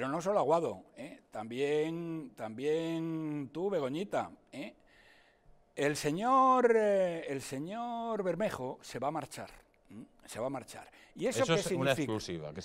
Pero no solo Aguado, ¿eh? también, también tú, Begoñita. ¿eh? El, señor, eh, el señor Bermejo se va a marchar. Se va a marchar. ¿Y eso, es una exclusiva. el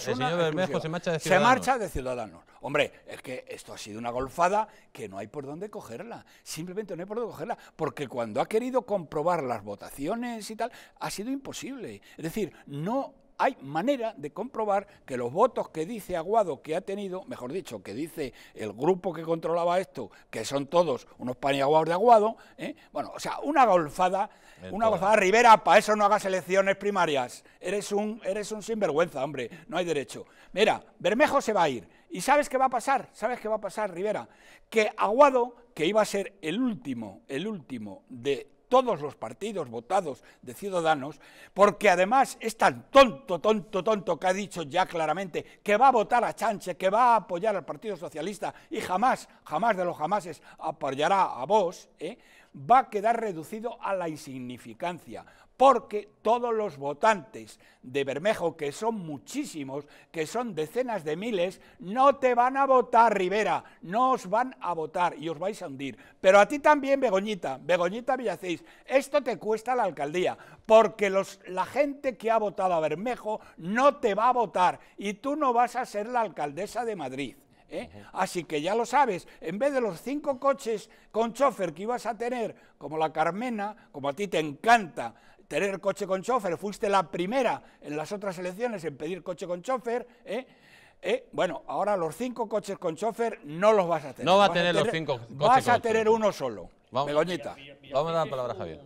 señor Bermejo se marcha de Ciudadanos. Se marcha de Ciudadanos. Hombre, es que esto ha sido una golfada que no hay por dónde cogerla. Simplemente no hay por dónde cogerla. Porque cuando ha querido comprobar las votaciones y tal, ha sido imposible. Es decir, no hay manera de comprobar que los votos que dice Aguado que ha tenido, mejor dicho, que dice el grupo que controlaba esto, que son todos unos paniaguados de Aguado, ¿eh? bueno, o sea, una golfada, una golfada, ah, Rivera, para eso no hagas elecciones primarias, eres un, eres un sinvergüenza, hombre, no hay derecho. Mira, Bermejo se va a ir, ¿y sabes qué va a pasar? ¿Sabes qué va a pasar, Rivera? Que Aguado, que iba a ser el último, el último de todos los partidos votados de Ciudadanos, porque además es tan tonto, tonto, tonto que ha dicho ya claramente que va a votar a Chanche, que va a apoyar al Partido Socialista y jamás, jamás de los jamases apoyará a vos, ¿eh? va a quedar reducido a la insignificancia, porque todos los votantes de Bermejo, que son muchísimos, que son decenas de miles, no te van a votar, Rivera, no os van a votar y os vais a hundir. Pero a ti también, Begoñita, Begoñita Villacéis, esto te cuesta la alcaldía, porque los, la gente que ha votado a Bermejo no te va a votar y tú no vas a ser la alcaldesa de Madrid. ¿eh? Así que ya lo sabes, en vez de los cinco coches con chofer que ibas a tener, como la Carmena, como a ti te encanta tener coche con chofer, fuiste la primera en las otras elecciones en pedir coche con chofer, ¿eh? ¿Eh? bueno, ahora los cinco coches con chofer no los vas a tener. No va a tener, los cinco coches Vas a tener uno solo. Vamos, Vamos a dar la palabra a Javier.